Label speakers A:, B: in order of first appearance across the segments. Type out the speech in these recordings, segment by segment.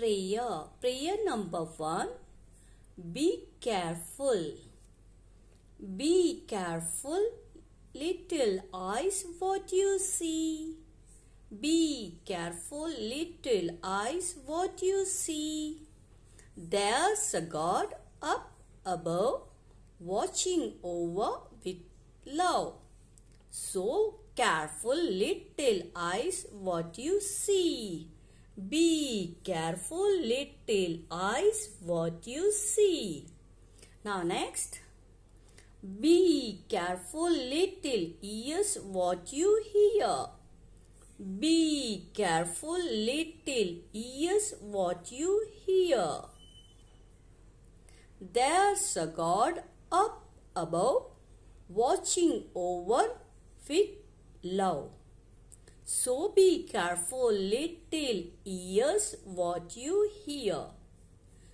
A: prayer. Prayer number one Be careful. Be careful, little eyes, what you see. Be careful, little eyes, what you see. There's a God up above, watching over with love. So careful, little eyes, what you see. Be careful little eyes what you see. Now next. Be careful little ears what you hear. Be careful little ears what you hear. There's a God up above watching over with love. So be careful, little ears, what you hear.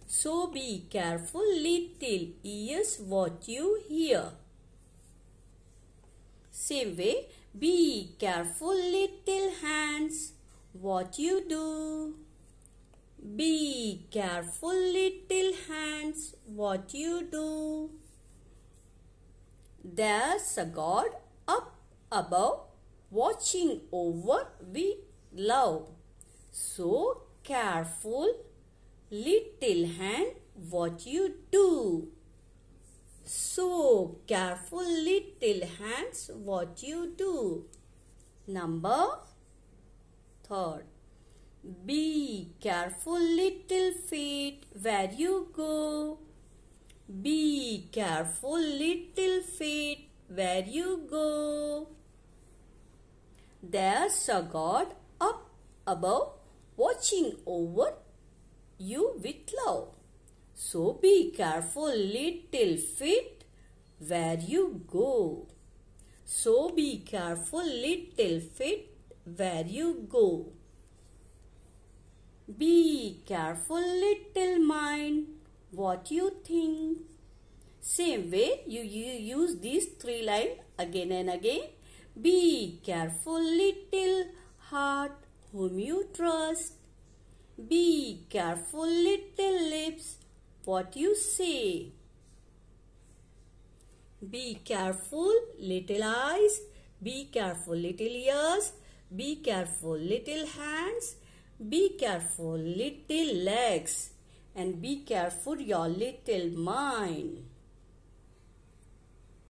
A: So be careful, little ears, what you hear. Same way, be careful, little hands, what you do. Be careful, little hands, what you do. There's a God up above watching over we love. So careful, little hand, what you do. So careful, little hands, what you do. Number third. Be careful, little feet, where you go. Be careful, little feet, where you go. There's a God up above watching over you with love. So be careful, little feet, where you go. So be careful, little feet, where you go. Be careful, little mind, what you think. Same way, you, you use these three lines again and again be careful, little heart, whom you trust. Be careful, little lips, what you say. Be careful, little eyes. Be careful, little ears. Be careful, little hands. Be careful, little legs. And be careful, your little mind.